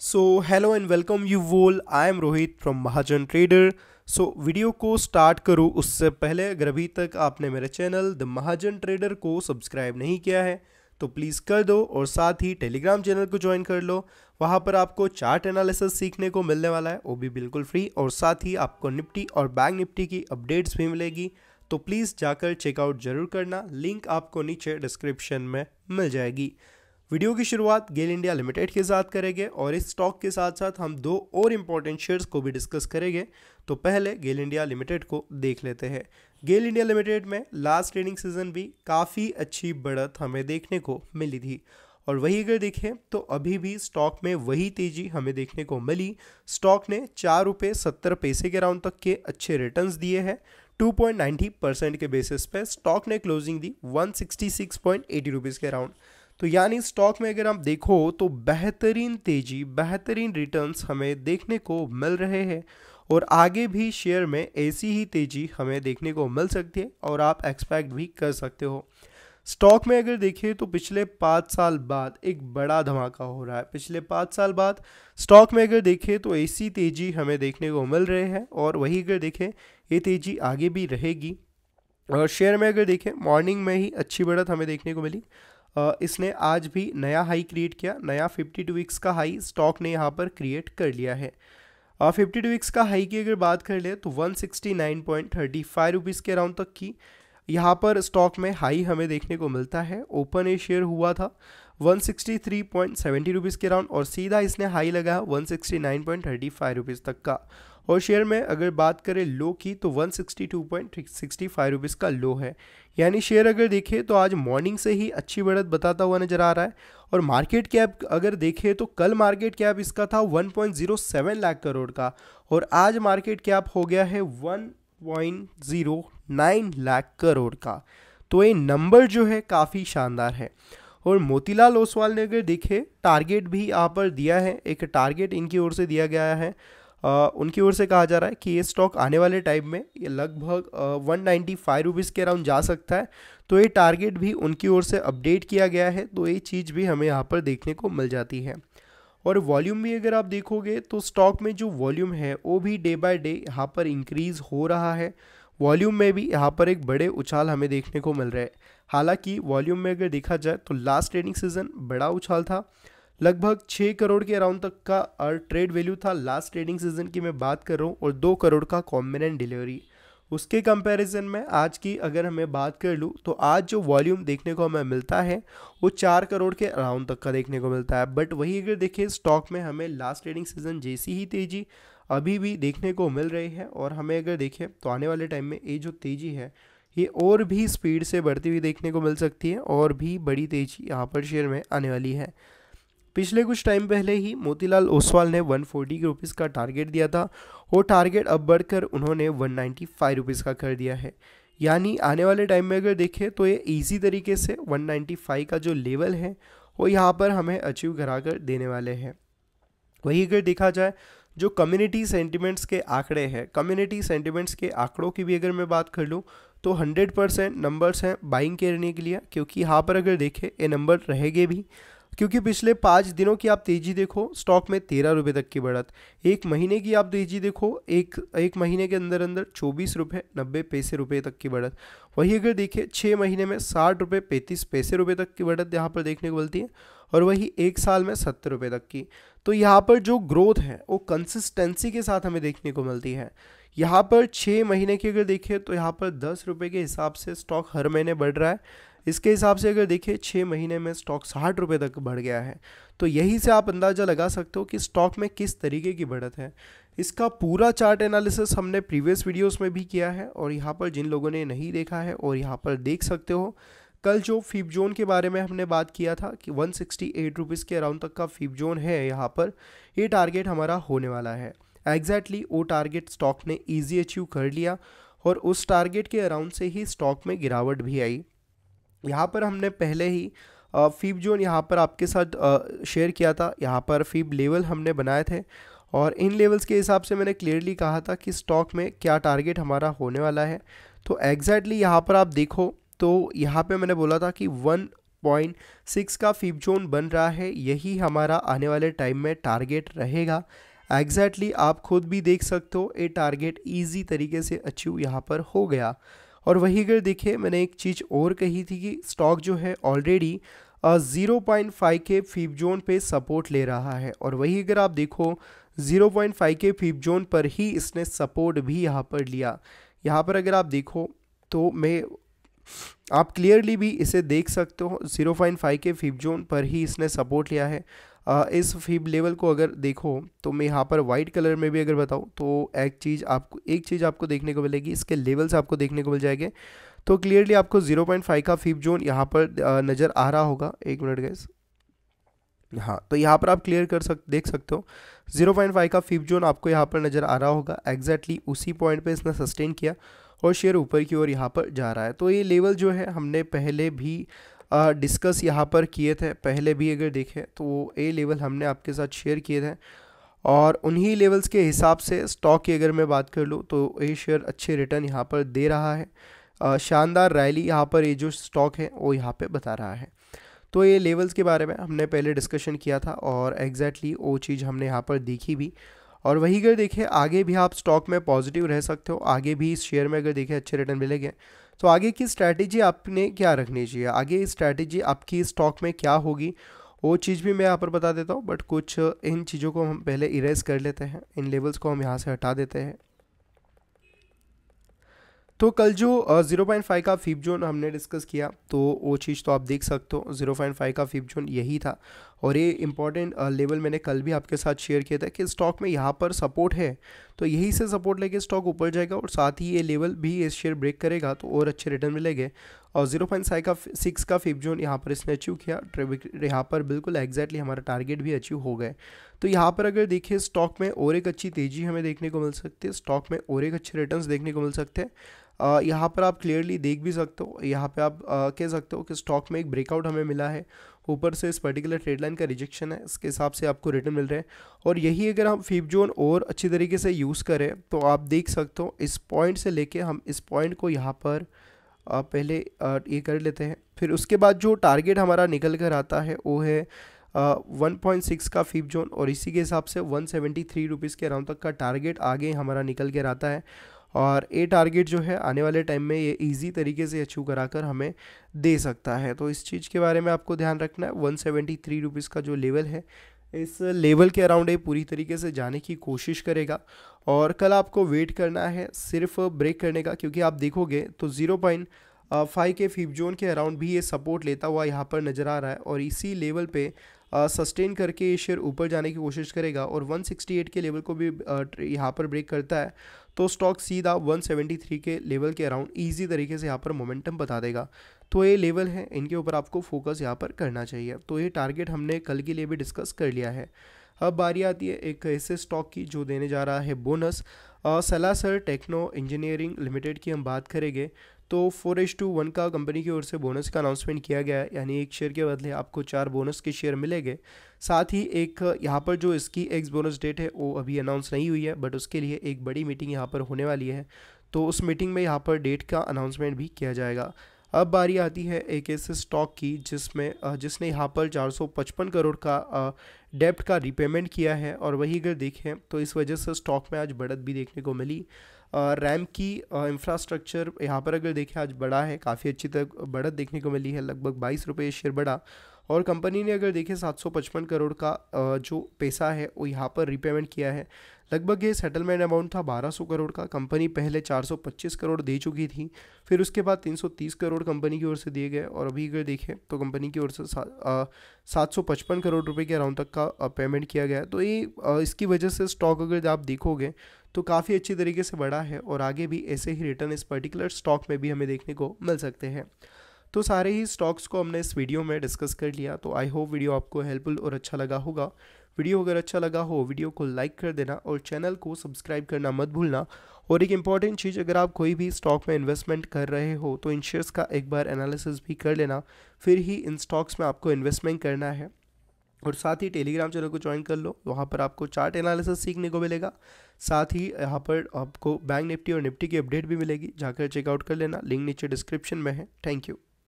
so hello and welcome you all I am Rohit from Mahajan trader so video को start करो उससे पहले अगर अभी तक आपने मेरे चैनल द महाजन ट्रेडर को सब्सक्राइब नहीं किया है तो प्लीज़ कर दो और साथ ही टेलीग्राम चैनल को ज्वाइन कर लो वहाँ पर आपको चार्ट एनालिसिस सीखने को मिलने वाला है वो भी बिल्कुल फ्री और साथ ही आपको निफ्टी और बैंक निफ्टी की अपडेट्स भी मिलेगी तो प्लीज़ जाकर चेकआउट ज़रूर करना लिंक आपको नीचे डिस्क्रिप्शन में मिल जाएगी वीडियो की शुरुआत गेल इंडिया लिमिटेड के साथ करेंगे और इस स्टॉक के साथ साथ हम दो और इम्पोर्टेंट शेयर्स को भी डिस्कस करेंगे तो पहले गेल इंडिया लिमिटेड को देख लेते हैं गेल इंडिया लिमिटेड में लास्ट ट्रेडिंग सीजन भी काफ़ी अच्छी बढ़त हमें देखने को मिली थी और वही अगर देखें तो अभी भी स्टॉक में वही तेज़ी हमें देखने को मिली स्टॉक ने चार रुपये सत्तर पैसे के राउंड तक के अच्छे रिटर्न्स दिए हैं 2.90 परसेंट के बेसिस पे स्टॉक ने क्लोजिंग दी 166.80 रुपीस के राउंड तो यानी स्टॉक में अगर आप देखो तो बेहतरीन तेज़ी बेहतरीन रिटर्न्स हमें देखने को मिल रहे हैं और आगे भी शेयर में ऐसी ही तेज़ी हमें देखने को मिल सकती है और आप एक्सपेक्ट भी कर सकते हो स्टॉक में अगर देखें तो पिछले पाँच साल बाद एक बड़ा धमाका हो रहा है पिछले पाँच साल बाद स्टॉक में अगर देखें तो ऐसी तेज़ी हमें देखने को मिल रहे हैं और वही अगर देखें ये तेज़ी आगे भी रहेगी और शेयर में अगर देखें मॉर्निंग में ही अच्छी बढ़त हमें देखने को मिली इसने आज भी नया हाई क्रिएट किया नया फिफ्टी टू वीक्स का हाई स्टॉक ने यहाँ पर क्रिएट कर लिया है फिफ्टी टू वीक्स का हाई की अगर बात कर ले तो one sixty nine point thirty five rupees के अराउंड तक की यहाँ पर स्टॉक में हाई हमें देखने को मिलता है ओपन ए शेयर हुआ था 163.70 रुपीज के राउंड और सीधा इसने हाई लगाया 169.35 रुपीज़ तक का और शेयर में अगर बात करें लो की तो 162.65 रुपीस का लो है यानी शेयर अगर देखें तो आज मॉर्निंग से ही अच्छी बढ़त बताता हुआ नज़र आ रहा है और मार्केट कैप अगर देखें तो कल मार्केट कैप इसका था 1.07 लाख करोड़ का और आज मार्केट कैप हो गया है 1.09 लाख करोड़ का तो ये नंबर जो है काफ़ी शानदार है और मोतीलाल ओसवाल ने अगर देखे टारगेट भी यहाँ पर दिया है एक टारगेट इनकी ओर से दिया गया है उनकी ओर से कहा जा रहा है कि ये स्टॉक आने वाले टाइम में ये लगभग वन नाइन्टी फाइव रुपीज़ के अराउंड जा सकता है तो ये टारगेट भी उनकी ओर से अपडेट किया गया है तो ये चीज़ भी हमें यहाँ पर देखने को मिल जाती है और वॉल्यूम भी अगर आप देखोगे तो स्टॉक में जो वॉल्यूम है वो भी डे बाय डे यहाँ पर इंक्रीज़ हो रहा है वॉल्यूम में भी यहाँ पर एक बड़े उछाल हमें देखने को मिल रहे हैं हालांकि वॉल्यूम में अगर देखा जाए तो लास्ट ट्रेडिंग सीजन बड़ा उछाल था लगभग छः करोड़ के अराउंड तक का ट्रेड वैल्यू था लास्ट ट्रेडिंग सीजन की मैं बात कर रहा हूँ और दो करोड़ का कॉम्बिनेंट डिलीवरी उसके कंपैरिजन में आज की अगर हमें बात कर लूँ तो आज जो वॉल्यूम देखने को हमें मिलता है वो चार करोड़ के अराउंड तक का देखने को मिलता है बट वही अगर देखें स्टॉक में हमें लास्ट ट्रेडिंग सीजन जैसी ही तेज़ी अभी भी देखने को मिल रही है और हमें अगर देखें तो आने वाले टाइम में ये जो तेज़ी है ये और भी स्पीड से बढ़ती हुई देखने को मिल सकती है और भी बड़ी तेज़ी यहाँ पर शेयर में आने वाली है पिछले कुछ टाइम पहले ही मोतीलाल ओसवाल ने वन फोर्टी रुपीज़ का टारगेट दिया था वो टारगेट अब बढ़कर उन्होंने वन नाइन्टी फाइव रुपीज़ का कर दिया है यानी आने वाले टाइम में अगर देखें तो ये इजी तरीके से 195 का जो लेवल है वो यहाँ पर हमें अचीव करा कर देने वाले हैं वही अगर देखा जाए जो कम्युनिटी सेंटिमेंट्स के आंकड़े हैं कम्युनिटी सेंटिमेंट्स के आंकड़ों की भी अगर मैं बात कर लूँ तो 100 परसेंट नंबर्स हैं बाइंग करने के लिए क्योंकि यहाँ पर अगर देखें ये नंबर रहेंगे भी क्योंकि पिछले पाँच दिनों की आप तेज़ी देखो स्टॉक में तेरह रुपये तक की बढ़त एक महीने की आप तेज़ी देखो एक एक महीने के अंदर अंदर चौबीस रुपये नब्बे पैसे रुपये तक की बढ़त वही अगर देखें छः महीने में साठ रुपये पैंतीस पैसे रुपये तक की बढ़त यहाँ पर देखने को मिलती है और वही एक साल में सत्तर रुपये तक की तो यहाँ पर जो ग्रोथ है वो कंसिस्टेंसी के साथ हमें देखने को मिलती है यहाँ पर छः महीने की अगर देखें तो यहाँ पर दस रुपये के हिसाब से स्टॉक हर महीने बढ़ रहा है इसके हिसाब से अगर देखिए छः महीने में स्टॉक साठ रुपये तक बढ़ गया है तो यही से आप अंदाज़ा लगा सकते हो कि स्टॉक में किस तरीके की बढ़त है इसका पूरा चार्ट एनालिसिस हमने प्रीवियस वीडियोस में भी किया है और यहाँ पर जिन लोगों ने नहीं देखा है और यहाँ पर देख सकते हो कल जो फिप जोन के बारे में हमने बात किया था कि वन सिक्सटी एट रुपीज़ के अराउंड तक का फिप जोन है यहाँ पर ये टारगेट हमारा होने वाला है एग्जैक्टली exactly वो टारगेट स्टॉक ने ईजी अचीव कर लिया और उस टारगेट के अराउंड से ही स्टॉक में गिरावट भी आई यहाँ पर हमने पहले ही फीब जोन यहाँ पर आपके साथ शेयर किया था यहाँ पर फीब लेवल हमने बनाए थे और इन लेवल्स के हिसाब से मैंने क्लियरली कहा था कि स्टॉक में क्या टारगेट हमारा होने वाला है तो एग्जैक्टली यहाँ पर आप देखो तो यहाँ पे मैंने बोला था कि वन पॉइंट सिक्स का फीब जोन बन रहा है यही हमारा आने वाले टाइम में टारगेट रहेगा एग्जैक्टली आप खुद भी देख सकते हो ये टारगेट ईजी तरीके से अचीव यहाँ पर हो गया और वही अगर देखिए मैंने एक चीज़ और कही थी कि स्टॉक जो है ऑलरेडी ज़ीरो पॉइंट फाइव के फीप जोन पे सपोर्ट ले रहा है और वही अगर आप देखो ज़ीरो पॉइंट फाइव के फीप जोन पर ही इसने सपोर्ट भी यहाँ पर लिया यहाँ पर अगर आप देखो तो मैं आप क्लियरली भी इसे देख सकते हो ज़ीरो पॉइंट फाइव के फिप जोन पर ही इसने सपोर्ट लिया है इस फीब लेवल को अगर देखो तो मैं यहाँ पर वाइट कलर में भी अगर बताऊँ तो एक चीज़ आपको एक चीज़ आपको देखने को मिलेगी इसके लेवल्स आपको देखने को मिल जाएंगे तो क्लियरली आपको 0.5 का फीब जोन यहाँ पर नज़र आ रहा होगा एक मिनट गैस हाँ तो यहाँ पर आप क्लियर कर सक देख सकते हो 0.5 का फीब जोन आपको यहाँ पर नज़र आ रहा होगा एग्जैक्टली exactly उसी पॉइंट पे इसने सस्टेन किया और शेयर ऊपर की ओर यहाँ पर जा रहा है तो ये लेवल जो है हमने पहले भी डिस्कस यहाँ पर किए थे पहले भी अगर देखें तो वो ए लेवल हमने आपके साथ शेयर किए थे और उन्हीं लेवल्स के हिसाब से स्टॉक की अगर मैं बात कर लूँ तो ये शेयर अच्छे रिटर्न यहाँ पर दे रहा है शानदार रैली यहाँ पर ये जो स्टॉक है वो यहाँ पर बता रहा है तो ये लेवल्स के बारे में हमने पहले डिस्कशन किया था और एग्जैक्टली exactly वो चीज़ हमने यहाँ पर देखी भी और वही अगर देखें आगे भी आप स्टॉक में पॉजिटिव रह सकते हो आगे भी इस शेयर में अगर देखें अच्छे रिटर्न मिलेंगे तो आगे की स्ट्रैटेजी आपने क्या रखनी चाहिए आगे स्ट्रैटेजी आपकी स्टॉक में क्या होगी वो चीज़ भी मैं यहाँ पर बता देता हूँ बट कुछ इन चीज़ों को हम पहले इरेज कर लेते हैं इन लेवल्स को हम यहाँ से हटा देते हैं तो कल जो ज़ीरो पॉइंट फाइव का फिप जोन हमने डिस्कस किया तो वो चीज़ तो आप देख सकते हो ज़ीरो पॉइंट फाइव का फिप जोन यही था और ये इंपॉर्टेंट लेवल uh, मैंने कल भी आपके साथ शेयर किया था कि स्टॉक में यहाँ पर सपोर्ट है तो यही से सपोर्ट लेके स्टॉक ऊपर जाएगा और साथ ही ये लेवल भी ये शेयर ब्रेक करेगा तो और अच्छे रिटर्न मिलेंगे और जीरो पॉइंट साइव का सिक्स का फिफ्थ जोन यहाँ पर इसने अचीव किया यहाँ पर बिल्कुल एग्जैक्टली हमारा टारगेट भी अचीव हो गए तो यहाँ पर अगर देखिए स्टॉक में और एक अच्छी तेज़ी हमें देखने को मिल सकती है स्टॉक में और एक अच्छे रिटर्न देखने को मिल सकते हैं uh, यहाँ पर आप क्लियरली देख भी सकते हो यहाँ पे आप uh, कह सकते हो कि स्टॉक में एक ब्रेकआउट हमें मिला है ऊपर से इस पर्टिकुलर ट्रेड लाइन का रिजेक्शन है इसके हिसाब से आपको रिटर्न मिल रहे हैं और यही अगर हम फिप जोन और अच्छी तरीके से यूज़ करें तो आप देख सकते हो इस पॉइंट से लेके हम इस पॉइंट को यहाँ पर पहले ये कर लेते हैं फिर उसके बाद जो टारगेट हमारा निकल कर आता है वो है वन पॉइंट सिक्स का फिप जोन और इसी के हिसाब से वन सेवेंटी थ्री रुपीज़ के अराउंड तक का टारगेट आगे हमारा निकल कर आता है और ए टारगेट जो है आने वाले टाइम में ये ईजी तरीके से अचीव कराकर हमें दे सकता है तो इस चीज़ के बारे में आपको ध्यान रखना है वन सेवेंटी थ्री रुपीज़ का जो लेवल है इस लेवल के अराउंड ये पूरी तरीके से जाने की कोशिश करेगा और कल आपको वेट करना है सिर्फ ब्रेक करने का क्योंकि आप देखोगे तो ज़ीरो पॉइंट फाइव के फिफ जोन के अराउंड भी ये सपोर्ट लेता हुआ यहाँ पर नज़र आ रहा है और इसी लेवल पे सस्टेन करके ये शेयर ऊपर जाने की कोशिश करेगा और 168 के लेवल को भी यहाँ पर ब्रेक करता है तो स्टॉक सीधा 173 के लेवल के अराउंड ईजी तरीके से यहाँ पर मोमेंटम बता देगा तो ये लेवल है इनके ऊपर आपको फोकस यहाँ पर करना चाहिए तो ये टारगेट हमने कल के लिए भी डिस्कस कर लिया है अब बारी आती है एक ऐसे स्टॉक की जो देने जा रहा है bonus Salasar techno engineering limited की हम बात करेंगे तो फोर एच टू वन का कंपनी की ओर से बोनस का अनाउंसमेंट किया गया है यानी एक शेयर के बदले आपको चार बोनस के शेयर मिलेंगे साथ ही एक यहाँ पर जो इसकी एक्स बोनस डेट है वो अभी अनाउंस नहीं हुई है बट उसके लिए एक बड़ी मीटिंग यहाँ पर होने वाली है तो उस मीटिंग में यहाँ पर डेट का अनाउंसमेंट भी किया जाएगा अब बारी आती है एक ऐसे स्टॉक की जिसमें जिसने यहाँ पर 455 करोड़ का डेप्ट का रिपेमेंट किया है और वही अगर देखें तो इस वजह से स्टॉक में आज बढ़त भी देखने को मिली रैम की इंफ्रास्ट्रक्चर यहाँ पर अगर देखें आज बढ़ा है काफ़ी अच्छी तरह बढ़त देखने को मिली है लगभग बाईस रुपये शेयर बढ़ा और कंपनी ने अगर देखें 755 करोड़ का जो पैसा है वो यहाँ पर रिपेमेंट किया है लगभग ये सेटलमेंट अमाउंट था 1200 करोड़ का कंपनी पहले 425 करोड़ दे चुकी थी फिर उसके बाद 330 करोड़ कंपनी की ओर से दिए गए और अभी अगर देखें तो कंपनी की ओर से सात सौ पचपन करोड़ रुपए के अराउंड तक का पेमेंट किया गया तो ये इसकी वजह से स्टॉक अगर आप देखोगे तो काफ़ी अच्छी तरीके से बढ़ा है और आगे भी ऐसे ही रिटर्न इस पर्टिकुलर स्टॉक में भी हमें देखने को मिल सकते हैं तो सारे ही स्टॉक्स को हमने इस वीडियो में डिस्कस कर लिया तो आई होप वीडियो आपको हेल्पफुल और अच्छा लगा होगा वीडियो अगर अच्छा लगा हो वीडियो को लाइक कर देना और चैनल को सब्सक्राइब करना मत भूलना और एक इम्पॉर्टेंट चीज़ अगर आप कोई भी स्टॉक में इन्वेस्टमेंट कर रहे हो तो इन शेयर्स का एक बार एनालिसिस भी कर लेना फिर ही इन स्टॉक्स में आपको इन्वेस्टमेंट करना है और साथ ही टेलीग्राम चैनल को ज्वाइन कर लो वहाँ पर आपको चार्ट एनालिसिस सीखने को मिलेगा साथ ही यहाँ पर आपको बैंक निफ्टी और निफ्टी की अपडेट भी मिलेगी जाकर चेकआउट कर लेना लिंक नीचे डिस्क्रिप्शन में है थैंक यू